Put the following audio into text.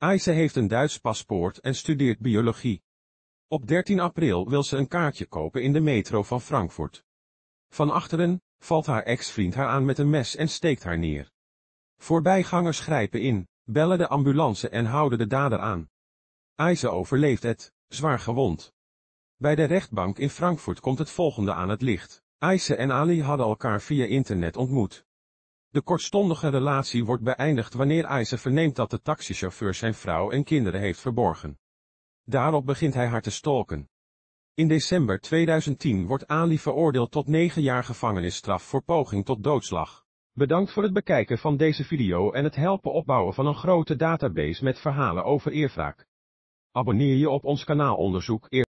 Aise heeft een Duits paspoort en studeert biologie. Op 13 april wil ze een kaartje kopen in de metro van Frankfurt. Van achteren valt haar ex-vriend haar aan met een mes en steekt haar neer. Voorbijgangers grijpen in, bellen de ambulance en houden de dader aan. Aise overleeft het, zwaar gewond. Bij de rechtbank in Frankfurt komt het volgende aan het licht. Aise en Ali hadden elkaar via internet ontmoet. De kortstondige relatie wordt beëindigd wanneer Eise verneemt dat de taxichauffeur zijn vrouw en kinderen heeft verborgen. Daarop begint hij haar te stalken. In december 2010 wordt Ali veroordeeld tot 9 jaar gevangenisstraf voor poging tot doodslag. Bedankt voor het bekijken van deze video en het helpen opbouwen van een grote database met verhalen over eerwraak. Abonneer je op ons kanaal Onderzoek